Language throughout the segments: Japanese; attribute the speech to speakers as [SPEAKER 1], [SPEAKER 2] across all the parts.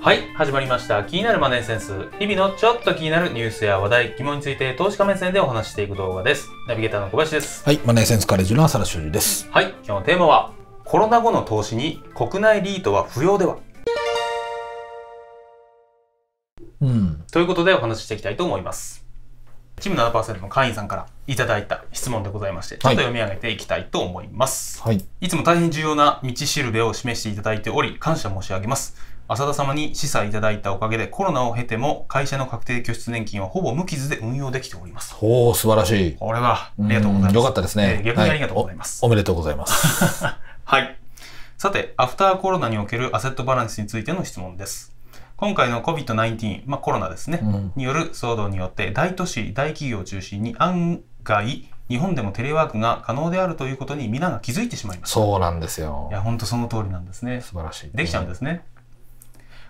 [SPEAKER 1] はい、始まりました。気になるマネーセンス。日々のちょっと気になるニュースや話題、疑問について投資家目線でお話していく動画です。ナビゲーターの小林です。
[SPEAKER 2] はい、マネーセンスカレッジの浅田修二です。はい、
[SPEAKER 1] 今日のテーマは、コロナ後の投資に国内リートは不要ではうん。ということでお話ししていきたいと思います。チーム7%の会員さんからいただいた質問でございまして、ちょっと読み上げていきたいと思います。はい。いつも大変重要な道しるべを示していただいており、感謝申し上げます。浅田様に示唆いただいたおかげでコロナを経ても会社の確定拠出年金はほぼ無傷で運用できております。
[SPEAKER 2] おお、素晴らしい。これは、ありがとうございます。よかったですね、えー、逆にありがとうございます。はい、おおめでとうございま
[SPEAKER 1] す。はい。さて、アフターコロナにおけるアセットバランスについての質問です。今回の COVID-19、まあ、コロナですね、うん、による騒動によって大都市大企業を中心に案外日本でもテレワークが可能であるということに皆が気づいてしまいましたそうなんですよいや本当その通りなんですね素晴らしい、できちゃうんですね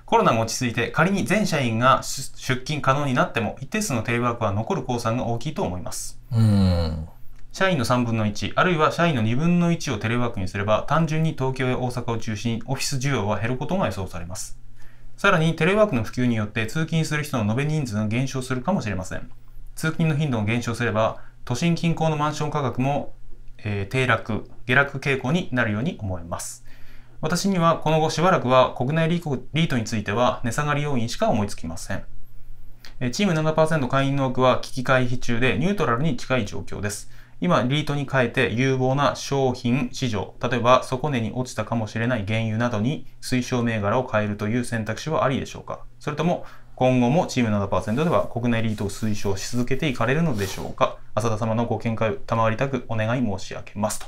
[SPEAKER 1] コロナが落ち着いて仮に全社員が出勤可能になっても一定数のテレワークは残る公算が大きいと思いますうん社員の3分の1あるいは社員の2分の1をテレワークにすれば単純に東京や大阪を中心にオフィス需要は減ることが予想されますさらにテレワークの普及によって通勤する人の延べ人数が減少するかもしれません。通勤の頻度が減少すれば、都心近郊のマンション価格も、えー、低落、下落傾向になるように思います。私にはこの後しばらくは国内リートについては値下がり要因しか思いつきません。チーム7%会員の多くは危機回避中でニュートラルに近い状況です。今、リートに変えて有望な商品市場、例えば底値に落ちたかもしれない原油などに推奨銘柄を変えるという選択肢はありでしょうかそれとも、今後もチーム7%では国内リートを推奨し続けていかれるのでしょうか浅田様のご見解を賜りたくお願い申し上げますと。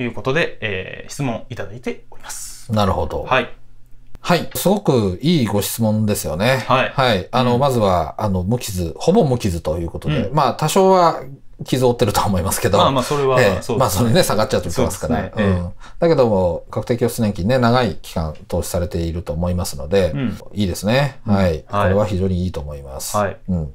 [SPEAKER 1] い。うことで、えー、質問いただいておりま
[SPEAKER 2] す。なるほど。はい。はい。すごくいいご質問ですよね。はい。はい。あの、うん、まずは、あの、無傷、ほぼ無傷ということで、うん、まあ、多少は傷を負ってると思いますけど。まあまあ、それは、ええ、まあ、それね、下がっちゃってますから。ねうん、だけども、確定拠出年金ね、長い期間投資されていると思いますので、いいですね、はい。これは非常にいいと思います。うん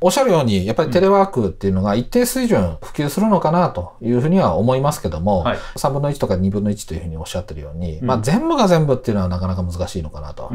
[SPEAKER 2] おっしゃるように、やっぱりテレワークっていうのが一定水準普及するのかなというふうには思いますけども、は3分の1とか2分の1というふうにおっしゃってるように、まあ、全部が全部っていうのはなかなか難しいのかなと。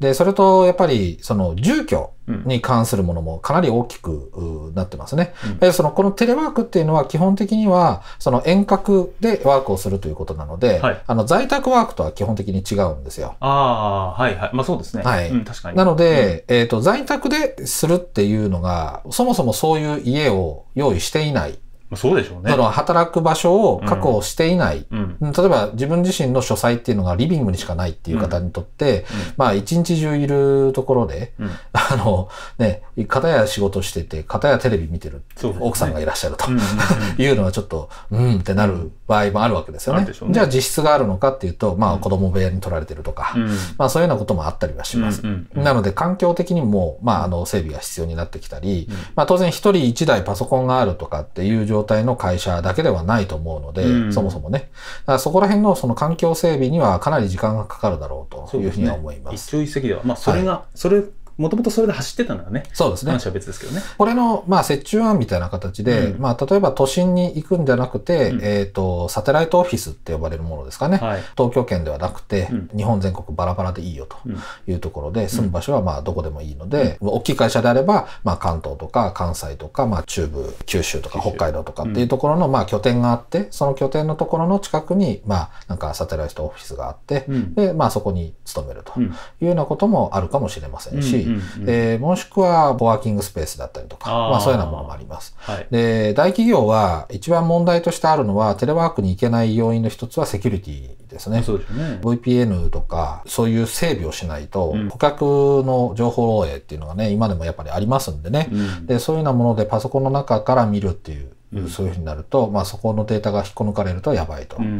[SPEAKER 2] で、それと、やっぱり、その住居、に関するものもかなり大きくなってますね。うん、そのこのテレワークっていうのは基本的にはその遠隔でワークをするということなので、はい、あの在宅ワークとは基本的に違うんですよ。
[SPEAKER 1] ああ、はいはい。まあそうですね。はい。うん、確かに。なので、
[SPEAKER 2] うん、えっ、と、在宅でするっていうのが、そもそもそういう家を用意していない。そうでしょうね。働く場所を確保していない、うんうん、例えば自分自身の書斎っていうのがリビングにしかないっていう方にとって、うん、まあ一日中いるところで、あのね、片や仕事してて、片やテレビ見てる、ね、奥さんがいらっしゃると、いうのはちょっと、うんってなる場合もあるわけですよね。ねじゃあ実質があるのかっていうと、まあ子供部屋に取られてるとか、まあそういうようなこともあったりはします。なので環境的にも、まああの整備が必要になってきたり、まあ当然一人一台パソコンがあるとかっていう状状態の会社だけではないと思うので、うん、そもそもね。だからそこら辺のその環境整備にはかなり時間がかかるだろうというふうには思
[SPEAKER 1] います。すね、一朝一夕では。まあ、それが、はい、それもともとそれで走ってたのね。そうですね。話は別ですけどね。
[SPEAKER 2] これの、まあ、折衷案みたいな形で、うん、まあ、例えば都心に行くんじゃなくて、うん、えっ、ー、と、サテライトオフィスって呼ばれるものですかね。東京圏ではなくて、うん、日本全国バラバラでいいよというところで、住む場所はまあ、どこでもいいので、大きい会社であれば、まあ、関東とか関西とか、まあ、中部、九州とか北海道とかっていうところの、まあ、拠点があって、その拠点のところの近くに、まあ、なんかサテライトオフィスがあって、で、まあ、そこに勤めるというようなこともあるかもしれませんし、うんうん、えー、もしくはコワーキングスペースだったりとか、まあ、そういうようなものもあります、はい、で、大企業は一番問題としてあるのは、テレワークに行けない要因の一つはセキュリティですね。そうですね。VPN とか、そういう整備をしないと、顧客の情報漏洩っていうのがね、今でもやっぱりありますんでね、うん、でそういうようなものでパソコンの中から見るっていう。そういうふうになると、まあ、そこのデータが引っこ抜かれるとやばいと。うん、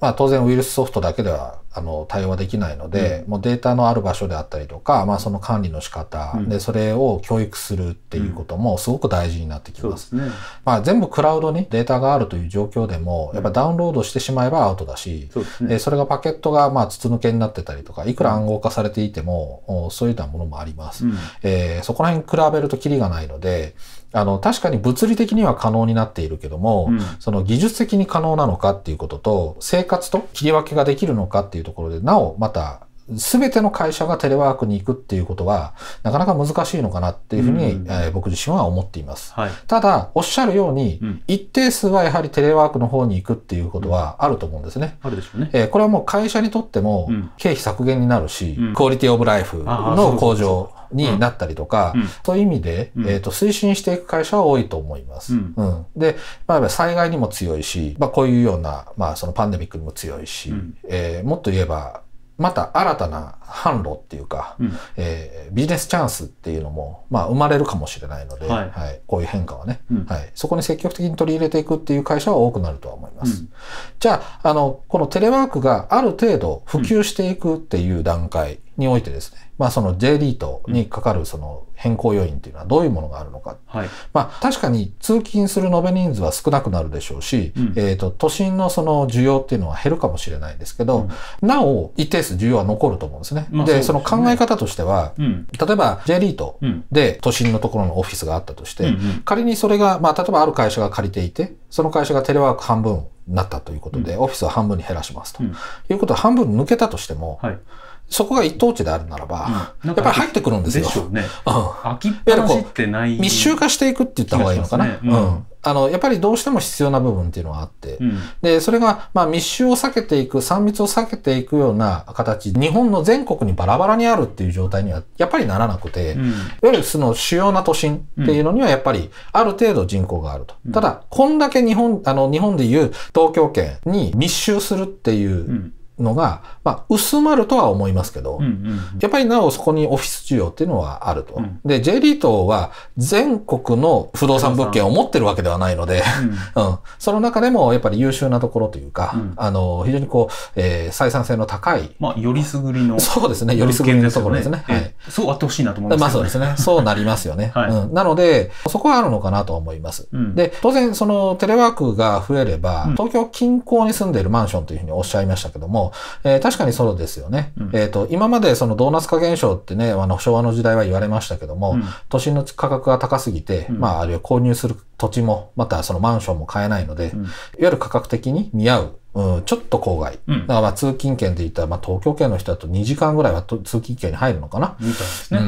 [SPEAKER 2] まあ、当然ウイルスソフトだけではあの対応はできないので、うん、もうデータのある場所であったりとか、まあ、その管理の仕方、うん、でそれを教育するっていうこともすごく大事になってきますうんすね、まあ、全部クラウドにデータがあるという状況でもやっぱダウンロードしてしまえばアウトだし、そ、ね、それがパケットがまあ筒抜けになってたりとかいくら暗号化されていてもそういったものもあります、うん、えー、そこら辺比べるとキリがないのであの、確かに物理的には可能になっているけども、その技術的に可能なのかっていうことと、生活と切り分けができるのかっていううところで、なおまた、全ての会社がテレワークに行くっていうことは、なかなか難しいのかなっていうふうに、うん、えー、僕自身は思っています。はい、ただ、おっしゃるように、うん、一定数はやはりテレワークの方に行くっていうことはあると思うんですね。うん、あるでしょうね、えー、これはもう会社にとっても経費削減になるし、クオリティオブライフの向上になったりとか、そういう意味で、えー、と推進していく会社は多いと思います。うんで、まあ、災害にも強いし、まあ、こういうような、まあ、そのパンデミックにも強いし、えー、もっと言えばまた新たな販路っていうか、うん、えー、ビジネスチャンスっていうのも、まあ、生まれるかもしれないので、はい、はい、こういう変化はね、うん、はい、そこに積極的に取り入れていくっていう会社は多くなるとは思います。うん、じゃああのこのテレワークがある程度普及していくっていう段階においてですね、まあ、その J リートにかかるその変更要因というのはどういうものがあるのか、はい、まあ、確かに通勤する延べ人数は少なくなるでしょうし、うん、えーと、都心のその需要っていうのは減るかもしれないですけど、うん、なお一定数需要は残ると思うんですね。まあ、で、ね、その考え方としては、うん、例えば J リートで都心のところのオフィスがあったとして、うんうん、仮にそれが、まあ、例えばある会社が借りていてその会社がテレワーク半分になったということで、オフィスを半分に減らしますと、いうことは半分抜けたとしても、はいそこが一等地であるならば、うん、やっぱ
[SPEAKER 1] り入ってくるんですよ。でしょうね。うん。空きっぱなしってない密集
[SPEAKER 2] 化していくって言った方がいいのかな。ね、うん。あの、やっぱりどうしても必要な部分っていうのはあって、うん、で、それが、まあ、密集を避けていく、三密を避けていくような形、日本の全国にバラバラにあるっていう状態には、やっぱりならなくて、うん、いわゆるその主要な都心っていうのには、やっぱり、ある程度人口があると。うん、ただ、こんだけ日本、あの、日本でいう東京圏に密集するっていう、のが、まあ、薄まるとは思いますけど、うんうんやっぱりなおそこにオフィス需要っていうのはあると。うん、で、J リートは全国の不動産物件を持ってるわけではないので、うん うん、その中でもやっぱり優秀なところというか、うん、あの、非常にこう、えー、採算性の高い。まあ、よりすぐりの。そうですね、よりすぐりのところですね。すねはい、そうあってほしいなと思います、ね、まあそうですね。そうなりますよね。はい、うん、なので、そこはあるのかなと思います。で、当然そのテレワークが増えれば、東京近郊に住んでいるマンションというふうにおっしゃいましたけども、えー、確かにそうですよね。うん、えっ、ー、と、今までそのドーナツ化現象ってね、あの昭和の時代は言われましたけども、うん、都心の価格が高すぎて、まあ、あるいは購入する土地も、またそのマンションも買えないので、うん、いわゆる価格的に見合う、うん、ちょっと郊外。うん、だからまあ通勤圏で言ったら、まあ東京圏の人だと2時間ぐらいは通勤圏に入るのかな。いですね。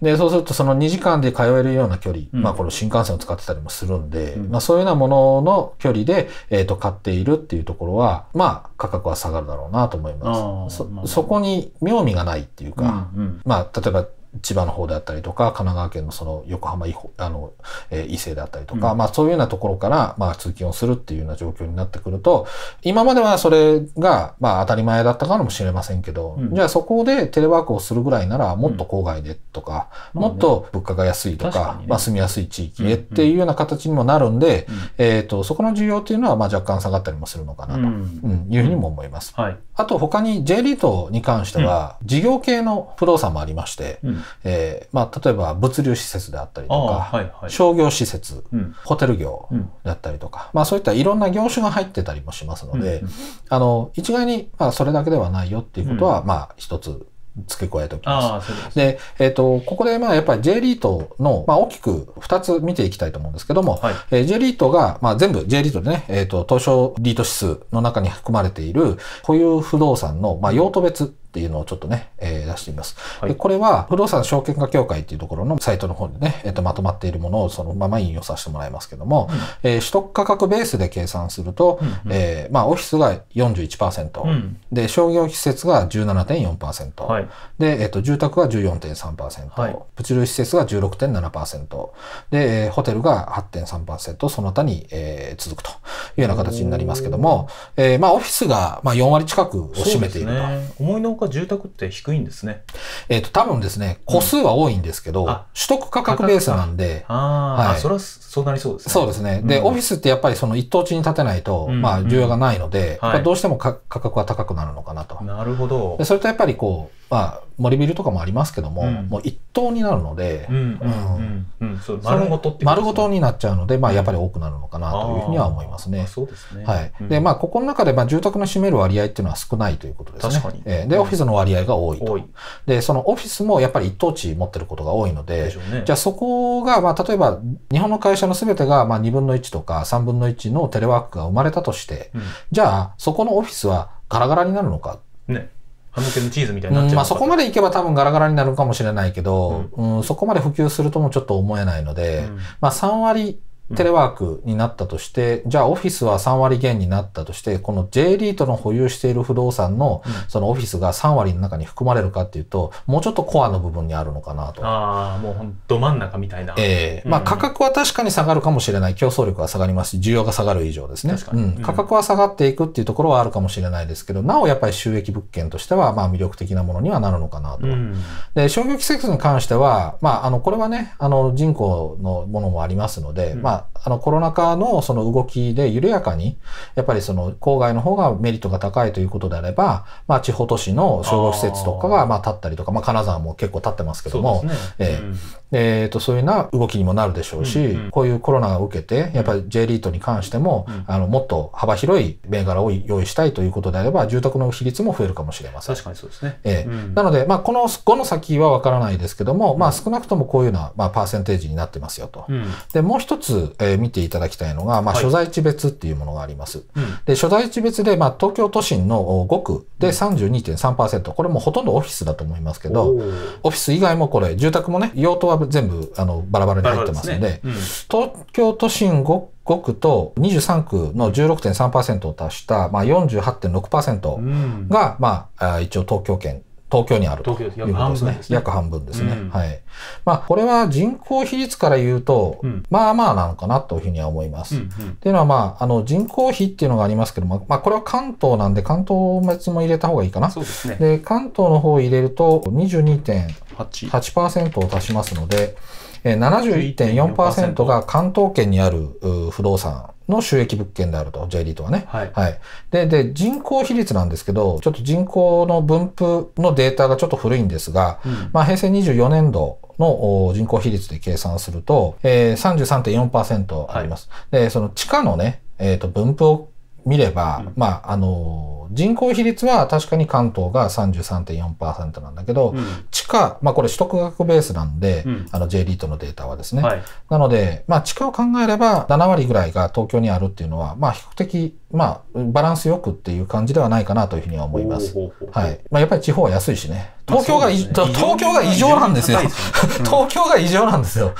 [SPEAKER 2] で、そうするとその2時間で通えるような距離、まあこの新幹線を使ってたりもするんで、まあそういうようなものの距離で、えっ、ー、と、買っているっていうところは、まあ価格は下がるだろうなと思います。そ、そこに妙味がないっていうか、まあ例えば千葉の方であったりとか、神奈川県のその横浜あの、えー、伊勢であったりとか、うん、まあそういうようなところから、まあ通勤をするっていうような状況になってくると、今まではそれが、まあ当たり前だったかもしれませんけど、うん、じゃあそこでテレワークをするぐらいなら、もっと郊外でとか、うん、もっと物価が安いとか、ね、まあ住みやすい地域へっていうような形にもなるんで、えっ、と、そこの需要っていうのは、まあ若干下がったりもするの
[SPEAKER 1] かなという
[SPEAKER 2] ふうにも思います。はい、あと他に J リートに関しては、事業系の不動産もありまして、うんえー、まあ、例えば物流施設であったりとか、はいはい、商業施設、うん、ホテル業であったりとか、まあ、そういったいろんな業種が入ってたりもしますので、うんあの一概に、まあ、それだけではないよっていうことは、まあ一つ付け加えておき
[SPEAKER 1] ます。
[SPEAKER 2] でえっ、ー、と、ここで、まあ、やっぱり J リートの、まあ、大きく2つ見ていきたいと思うんですけども、はい、えー、J リートが、まあ、全部 J リートでね、えっ、ー、と、東証リート指数の中に含まれている、保有不動産の、まあ、用途別っていうのをちょっとね、えー、出しています、はい、これは不動産証券化協会っていうところのサイトの方にね、えー、とまとまっているものをそのまま引用させてもらいますけども、うん、えー、取得価格ベースで計算すると、うんうん、えー、まあ、オフィスが41%、うん、で商業施設が17.4%、はい、で、えー、と住宅が14.3%、はい、プチル施設が16.7%で、えー、ホテルが8.3%その他に、えー、続くというような形になりますけども、ーえーまあ、オフィスが、まあ、4割近くを占めていると。ね、
[SPEAKER 1] 思いのほか住宅
[SPEAKER 2] って低いんですね。えっ、ー、と、多分ですね、個数は多いんですけど、うん、
[SPEAKER 1] 取得価格ベースなん
[SPEAKER 2] で。あ、はい、それはそうなりそうですね。そうですね。で、うん、オフィスってやっぱりその一等地に建てないと、まあ、需要がないので、うん、どうしても価格は高くなるのかな
[SPEAKER 1] と。なるほど。
[SPEAKER 2] それとやっぱりこう、まあ、森ビルとかもありますけども、うん、もう一棟になるの
[SPEAKER 1] で、丸ごとって、ね、丸ごとにな
[SPEAKER 2] っちゃうので、まあ、やっぱり多くなるのかなというふうには思いますね。そうですね。はい。で、まあ、ここの中で、まあ、住宅の占める割合っていうのは少ないということですね。確かに。えで、オフィスの割合が多いと。で、そのオフィスもやっぱり一等地持ってることが多いので、じゃあそこが、まあ、例えば、日本の会社の全てが、まあ、2分の1とか3分の1のテレワークが生まれたとして、じゃあ、そこのオフィスはガラガラになるのか。
[SPEAKER 1] ね。ハムのチーズみたいになっちゃう、うん、まあそこ
[SPEAKER 2] までいけば多分ガラガラになるかもしれないけど、うん、うん、そこまで普及するともちょっと思えないので、まあ3割テレワークになったとして、じゃあオフィスは3割減になったとして、この J リートの保有している不動産の、そのオフィスが3割の中に含まれるかっていうと、もうちょっとコアの部分にあるのかな
[SPEAKER 1] と。ああ、もうほんど真ん中みたいな。ええー、まあ価
[SPEAKER 2] 格は確かに下がるかもしれない。競争力は下がりますし、需要が下がる以上ですね。うん。価格は下がっていくっていうところはあるかもしれないですけど、なおやっぱり収益物件としては、まあ魅力的なものにはなるのかなと。で、商業規制に関しては、まああの、これはね、あの人口のものもありますので、まああのコロナ禍のその動きで緩やかに、やっぱりその郊外の方がメリットが高いということであれば、まあ地方都市の商業施設とかがまあ建ったりとか、まあ金沢も結構建ってますけども、ねえー、うん、えーと、そういうな動きにもなるでしょうし、うんうん、こういうコロナを受けてやっぱり J リートに関しても、うん、あのもっと幅広い銘柄を用意したいということであれば住宅の比率も増えるかもしれ
[SPEAKER 1] ません。確かにそうですね、え
[SPEAKER 2] ー、うん、なので、まあ、この5の先はわからないですけども、まあ、少なくともこういうような、まあ、パーセンテージになってますよと。うん、でもう一つ、えー、見ていただきたいのが、まあ、所在地別っていうものがあります。はい、で所在地別で、まあ、東京都心の5区で32.3%これもほとんどオフィスだと思いますけどオフィス以外もこれ住宅もね用途は全部あのバラバラに入ってますので、ねうん、東京都心 5, 5区と23区の16.3%を足した、まあ、48.6%が、うん、まあ、一応東京圏東京にあるという
[SPEAKER 1] こですね。約半分ですね。
[SPEAKER 2] はい。まあ、これは人口比率から言うと、まあまあなのかなというふうには思います。っていうのは、まあ、あの、人口比っていうのがありますけども、まあ、これは関東なんで、関東別も入れた方がいいかな。そうですね。で、関東の方を入れると、22.8%を足しますので、71.4%が関東圏にある不動産の収益物件であると、J リートはね、はい。はい。で、で、人口比率なんですけど、ちょっと人口の分布のデータがちょっと古いんですが、うん、まあ、平成24年度の人口比率で計算すると、えー、33.4%あります、はい。で、その地下のね、えっ、ー、と、分布を見れば、まあ、あの人口比率は確かに関東が33.4%なんだけど、うん、地価、まあこれ取得額ベースなんで、うん、あの J リートのデータはですね。はい、なので、まあ地価を考えれば7割ぐらいが東京にあるっていうのは、まあ比較的まあ、バランスよくっていう感じではないかなというふうには思います。はい。まあ、やっぱり地方は安いしね。東京が、ね、東京が異常なんですよ。すね うん、東京が異常なんですよ。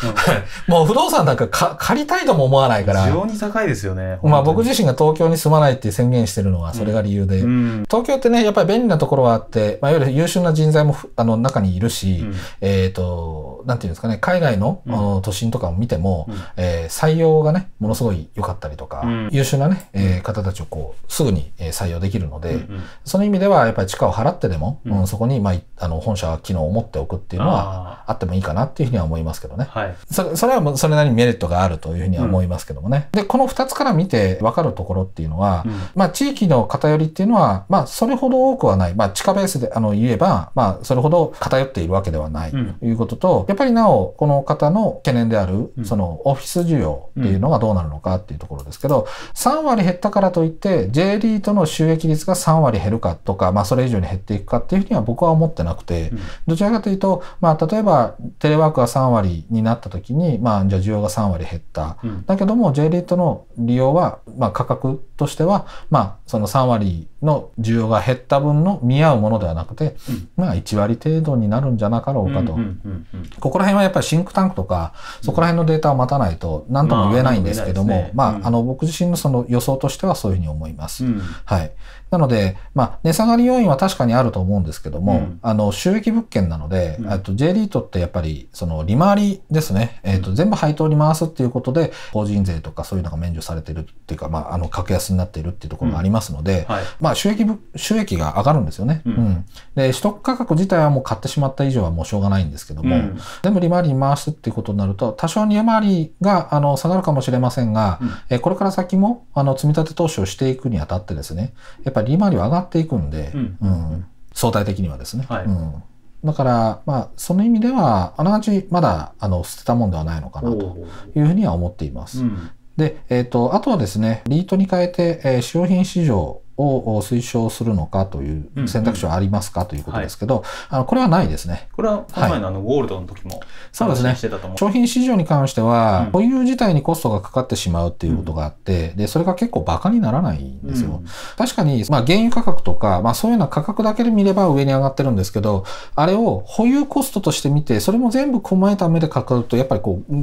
[SPEAKER 2] うん、もう不動産なんか借りたいとも思わないから。非常
[SPEAKER 1] に高いですよね。ま
[SPEAKER 2] あ僕自身が東京に住まないって宣言してるのはそれが理由で、うん、東京ってね、やっぱり便利なところはあって、まあ、いわゆる優秀な人材もあの中にいるし、えっ、ー、と、なんていうんですかね、海外の,、の都心とかを見ても、うん、えー、採用がね、ものすごい良かったりとか、優秀なね、えー、方たちをこうすぐに採用できるので、うんうん、その意味ではやっぱり地価を払ってでも、うん、そこに、まあ、あの本社は機能を持っておくっていうのはあってもいいかなっていうふうには思いますけどね、はい、そそれはそれなりにメリットがあるというふうには思いますけどもね、うん、でこの2つから見て分かるところっていうのは、うん、まあ、地域の偏りっていうのは、まあ、それほど多くはない、まあ、地下ベースであの言えば、まあ、それほど偏っているわけではないということと、やっぱりなおこの方の懸念である、そのオフィス需要っていうのがどうなるのかっていうところですけど3割減ったからからといって J リートの収益率が3割減るかとか、まあ、それ以上に減っていくかっていうふうには僕は思ってなくて、どちらかというと、まあ、例えばテレワークが3割になった時に、まあ、じゃあ需要が3割減った、うん、だけども J リートの利用は、まあ、価格としては、まあ、その3割の需要が減った分の見合うものではなくて、うん、まあ1割程度になるんじゃなかろうかと、ここら辺はやっぱりシンクタンクとかそこら辺のデータを待たないと何とも言えないんですけども、まあ、あの僕自身のその予想としてはそういうふうに思います。うん、はい。なので、まあ、値下がり要因は確かにあると思うんですけども、うん、あの収益物件なので、うん、と J リートってやっぱりその利回りですね、えーと、全部配当に回すっていうことで法人税とかそういうのが免除されてるっていうか、まあ、あの格安になっているっていうところがありますので、ま収益収益が上がるんですよね、うん、で取得価格自体はもう買ってしまった以上はもうしょうがないんですけども、全部利回りに回すっていうことになると多少利回りがあの下がるかもしれませんが、えこれから先もあの積み立て投資をしていくにあたってですねやっぱり利回りは上がっていくんで、うん相対的にはですね。はい、うんだから、まあ、その意味では、あながちまだ、あの、捨てたもんではないのかな、というふうには思っています。うん、で、えっ、ー、と、あとはですね、リートに変えて、えー、商品市場を推奨するのかという選択肢はありますかということですけど、あのこれはないですね。これ
[SPEAKER 1] は、前のあのゴールドの時も、そうですね。
[SPEAKER 2] 商品市場に関しては、保有自体にコストがかかってしまうっていうことがあって、で、それが結構バカにならないんですよ。確かに、まあ、原油価格とか、まあ、そういうような価格だけで見れば上に上がってるんですけど、あれを保有コストとして見て、それも全部込まえた目でかかると、やっぱりこう、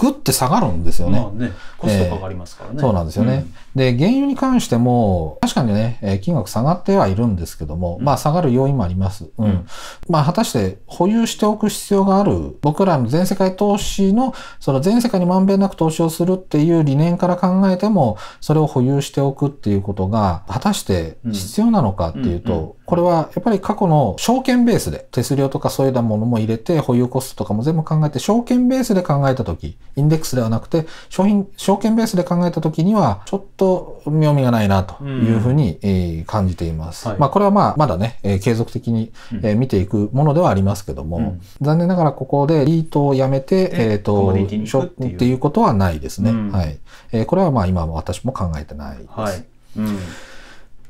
[SPEAKER 2] ぐって下がるんですよね。
[SPEAKER 1] コストかかりますからね。そうなんですよね。
[SPEAKER 2] で、原油に関しても、確かにね、えー、金額下がってはいるんですけども、まあ下がる要因もあります。うん。うん、まあ果たして保有しておく必要がある、僕らの全世界投資の、その全世界にまんべんなく投資をするっていう理念から考えても、それを保有しておくっていうことが、果たして必要なのかっていうと、これはやっぱり過去の証券ベースで、手数料とかそういったものも入れて、保有コストとかも全部考えて、証券ベースで考えたとき、インデックスではなくて、商品、証券ベースで考えたときには、ちょっと妙味がないなというふうに、に、えー、感じています。はい、まあ、これはまあ、まだね、えー、継続的に、えー、見ていくものではありますけども、うん、残念ながらここでリートをやめて、えっ、ー、と、ショッっていうことはないですね。うん、はい。えー、これはまあ、今も私も考えてないです。
[SPEAKER 1] はい。うん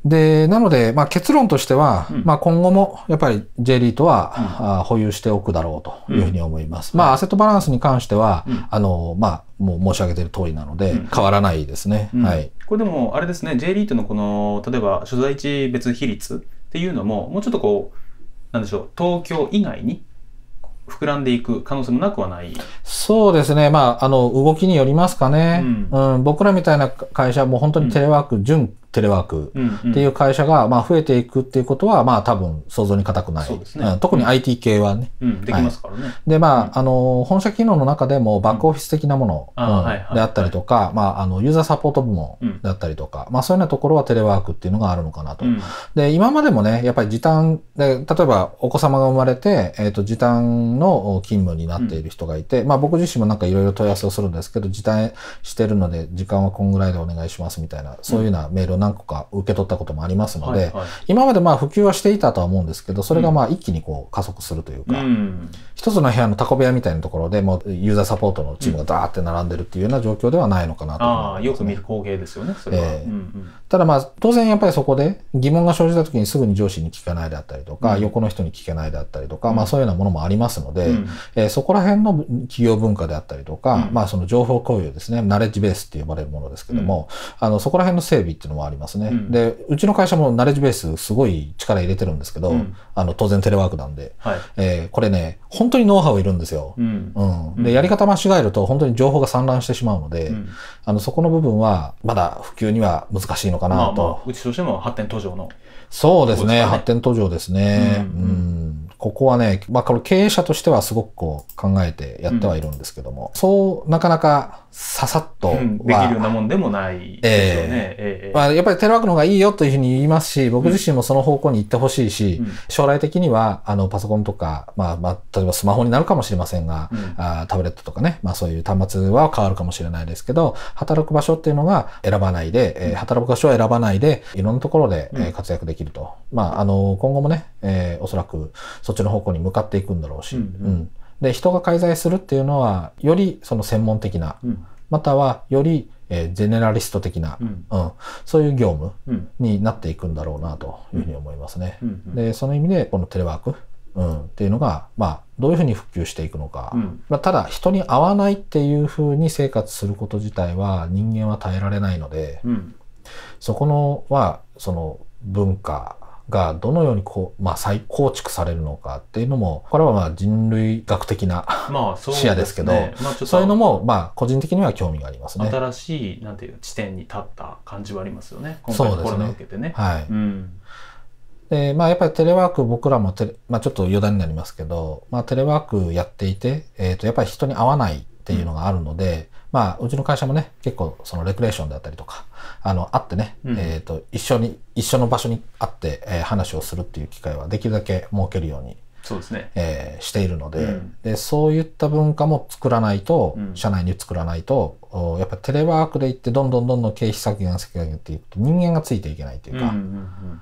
[SPEAKER 2] で、なので、まあ、結論としては、うん、まあ、今後もやっぱり J リートは、うん、保有しておくだろうというふう
[SPEAKER 1] に思います。うん、まあ、
[SPEAKER 2] アセットバランスに関しては、あの、まあ、もう申し上げている通りなので、
[SPEAKER 1] 変わらないです
[SPEAKER 2] ね。はい。
[SPEAKER 1] これでも、あれですね、J リートのこの、例えば所在地別比率っていうのも、もうちょっとこう、なんでしょう、東京以外に膨らんでいく可能性もなくはない
[SPEAKER 2] そうですね、まあ、あの動きによりますかね、うん、うん、僕らみたいな会社もう本当にテレワーク準テレワークっていう会社が、まあ、増えていくっていうことは、まあ、多分、想像に難くない。そうですね。特に IT 系はね、できますからね。で、まあ、あの、本社機能の中でも、バックオフィス的なも
[SPEAKER 1] の、で
[SPEAKER 2] あったりとか、まあ、あの、ユーザーサポート部門であったりとか、まあ、そういうようなところはテレワークっていうのがあるのかなと。で、今までもね、やっぱり時短で、例えば、お子様が生まれて、えっ、と、時短の勤務になっている人がいて、まあ、僕自身もなんかいろいろ問い合わせをするんですけど、時短してるので、時間はこんぐらいでお願いしますみたいな、そういうようなメールを何個か受け取ったこともありますので、はいはい、今までまあ普及はしていたとは思うんですけどそれがまあ一気にこう加速するという
[SPEAKER 1] か、うん、
[SPEAKER 2] 一つの部屋のタコ部屋みたいなところでもうユーザーサポートのチームがダーって並んでるっていうような状況ではないのか
[SPEAKER 1] なと、ね、ああよく見る光景ですよねそれは、えーうんうん、
[SPEAKER 2] ただまあ当然やっぱりそこで疑問が生じた時にすぐに上司に聞かないであったりとか、うん、横の人に聞けないであったりとか、まあそういうようなものもありますので、うん、えー、そこら辺の企業文化であったりとか、まあその情報共有ですねナレッジベースって呼ばれるものですけども、あのそこら辺の整備っていうのもありりますね、うん、でうちの会社もナレッジベースすごい力入れてるんですけど、うん、あの当然テレワークなんで、はい、えー、これね本当にノウハウいるんですよ、うん、うん、でやり方間違えると本当に情報が散乱してしまうので、あのそこの部分はまだ普及には難しいのかなと、まあま
[SPEAKER 1] あ、うちとしても発展途上の
[SPEAKER 2] そうですね、ね、発展途上ですねうんここはね、まあ、これ経営者としてはすごくこう考えてやってはいるんですけども、そうなかなかささっ
[SPEAKER 1] と、うん、できるようなもんでもないですね。えーえー、
[SPEAKER 2] まあ、やっぱりテレワークの方がいいよというふうに言いますし、僕自身もその方向に行ってほしいし、うん、将来的には、あの、パソコンとか、まあ、まあ、例えばスマホになるかもしれませんが、うん、あタブレットとかね、まあそういう端末は変わるかもしれないですけど、働く場所っていうのが選ばないで、えー、働く場所を選ばないで、いろんなところで、えー、活躍できると。まあ、あの、今後もね、えー、おそらくそっちの方向に向かっていくんだろうし、うんで人が介在するっていうのはよりその専門的な、うん、またはよりえー、ゼネラリスト的な、うん、うん、そういう業務になっていくんだろうなというふうに思いますね。うんうん、でその意味でこのテレワーク、うん、っていうのが、まあ、どういうふうに普及していくのか、まあ、ただ人に会わないっていうふうに生活すること自体は人間は耐えられないので、そこのはその文化がどのようにこう、まあ、再構築されるのかっていうのもこれはまあ人類学的な、まあ そう、ね、視野ですけど、まあ、そういうのもまあ個人的には興味がありますね。新
[SPEAKER 1] しいなんていう地点に立った感じはありますよね今回のコロナ受けてね。ねはい、うん
[SPEAKER 2] でまあ、やっぱりテレワーク僕らもテレ、まあ、ちょっと余談になりますけど、まあ、テレワークやっていて、えー、とやっぱり人に会わないっていうのがあるので、うんまあ、うちの会社もね、結構、そのレクレーションであったりとか、あの、あってね、うん、えっ、ー、と、一緒に、一緒の場所に会って、えー、話をするっていう機会はできるだけ設けるように、そうですね。えー、しているので、うん、で、そういった文化も作らないと、社内に作らないと、やっぱテレワークで行って、どんどんどんどん経費削減、削減っていくと、人間がついていけないというか、うん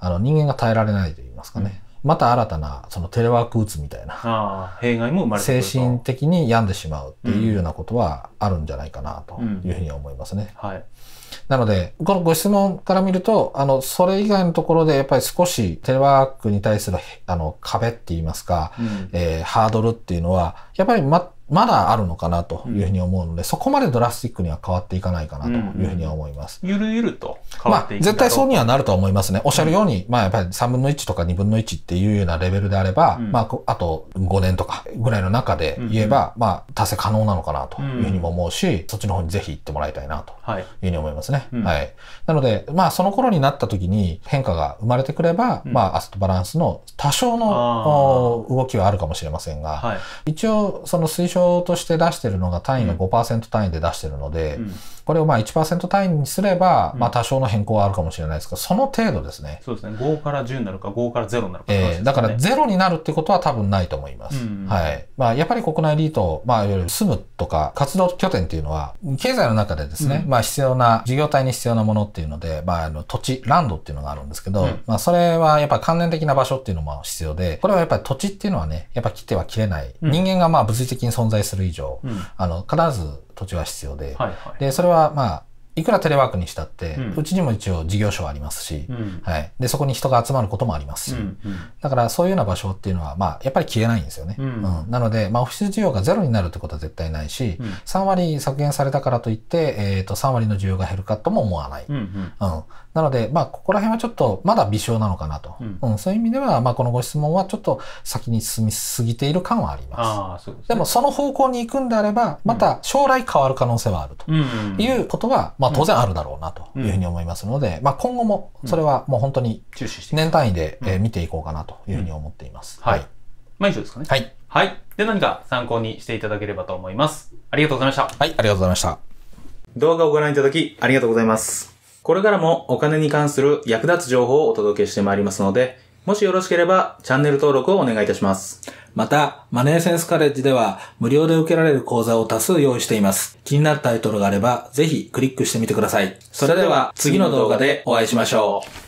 [SPEAKER 2] あの人間が耐えられないと言いますかね。また新たなそのテレワークうつみたい
[SPEAKER 1] な弊害も生まれ精
[SPEAKER 2] 神的に病んでしまうっていうようなことはあるんじゃないかなというふうに思いますね。うんうん、はい、なので、このご質問から見ると、あの、それ以外のところで、やっぱり少しテレワークに対する、あの、壁って言いますか、うん、えー、ハードルっていうのは、やっぱりま、まだあるのかなというふうに思うので、うん、そこまでドラスティックには変わっていかないかなというふうには思います。うんうん、ゆるゆるとまあ、絶対そうにはなると思いますね。おっしゃるように、うん、まあ、やっぱり3分の1とか2分の1っていうようなレベルであれば、うん、まあ、あと5年とかぐらいの中で言えば、うんまあ、達成可能なのかなというふうにも思うし、そっちの方にぜひ行ってもらいたいなというふうに思いますね。はい。はい、なので、まあ、その頃になった時に変化が生まれてくれば、まあ、アストバランスの多少の動きはあるかもしれませんが、はい、一応、その推奨として出してるのが単位が5%単位で出してるので、これをまあ1%単位にすれば、まあ多少の変更はあるかもしれないですけど、その程度です
[SPEAKER 1] ね。そうですね。5から10になるか、5から0になるか、ね、えー、
[SPEAKER 2] だから0になるってことは多分ないと思います。うんうん、はい。まあやっぱり国内リート、まあいわゆる住むとか活動拠点っていうのは、経済の中でですね、うん、まあ必要な、事業体に必要なものっていうので、まああの土地、ランドっていうのがあるんですけど、うん、まあそれはやっぱ関連的な場所っていうのも必要で、これはやっぱり土地っていうのはね、やっぱ切っては切れない。うん、人間がまあ物理的に存在する以上、あの、必ず土地が必要で、はいはい、でそれはまあいくらテレワークにしたって、うん、ちにも一応事業所はありますし、うん、はい、でそこに人が集まることもありますし、うんうん、だからそういうような場所っていうのは、まあ、やっぱり消えないんですよね。うん、うん、なので、まあ、オフィス需要がゼロになるってことは絶対ないし、うん、3割削減されたからといって、えーと、と3割の需要が減るかとも思わない、うんなので、まあ、ここら辺はちょっと、まだ微小なのかなと。うん、うん、そういう意味では、まあ、このご質問はちょっと先に進みすぎている感はあり
[SPEAKER 1] ます。ですね、で
[SPEAKER 2] も、その方向に行くんであれば、また将来変わる可能性はあるということは、まあ、当然あるだろうなというふうに思いますので、まあ、今後も、それはもう本当に、年単位で見ていこうかなというふうに思っています。はい。まあ、以上ですか
[SPEAKER 1] ね。はい。はい。で、何か参考にしていただければと思います。ありがとうございました。はい、ありがとうございました。動画をご覧いただき、ありがとうございます。これからもお金に関する役立つ情報をお届けしてまいりますので、もしよろしければチャンネル登録をお願いいたします。また、マネーセンスカレッジでは無料で受けられる講座を多数用意しています。気になるタイトルがあれば、ぜひクリックしてみてください。それでは次の動画でお会いしましょう。